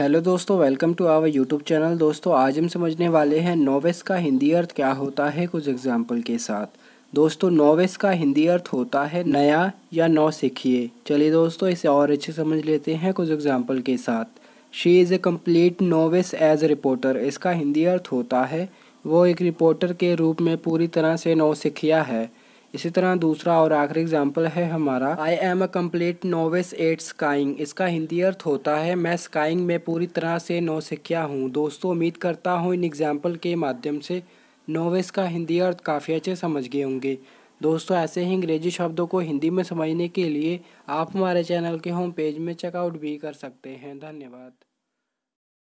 hello दोस्तों welcome to our YouTube channel दोस्तों आज हम समझने वाले हैं नोवेस का हिंदी अर्थ क्या होता है कुछ एग्जाम्पल के साथ दोस्तों नोवेस का हिंदी अर्थ होता है नया या नौ सीखिए चलिए दोस्तों इसे और अच्छे समझ लेते हैं कुछ एग्जाम्पल के साथ she is a complete novice as a reporter इसका हिंदी अर्थ होता है वो एक रिपोर्टर के रूप में पूरी तरह से नौ सीखिया है इसी तरह दूसरा और आखिरी एग्जाम्पल है हमारा I am a complete novice at skiing इसका हिंदी अर्थ होता है मैं स्काइंग में पूरी तरह से नो सिक्ख्या हूँ दोस्तों उम्मीद करता हूँ इन एग्जाम्पल के माध्यम से नोवेस का हिंदी अर्थ काफ़ी अच्छे समझ गए होंगे दोस्तों ऐसे ही अंग्रेजी शब्दों को हिंदी में समझने के लिए आप हमारे चैनल के होम पेज में चेकआउट भी कर सकते हैं धन्यवाद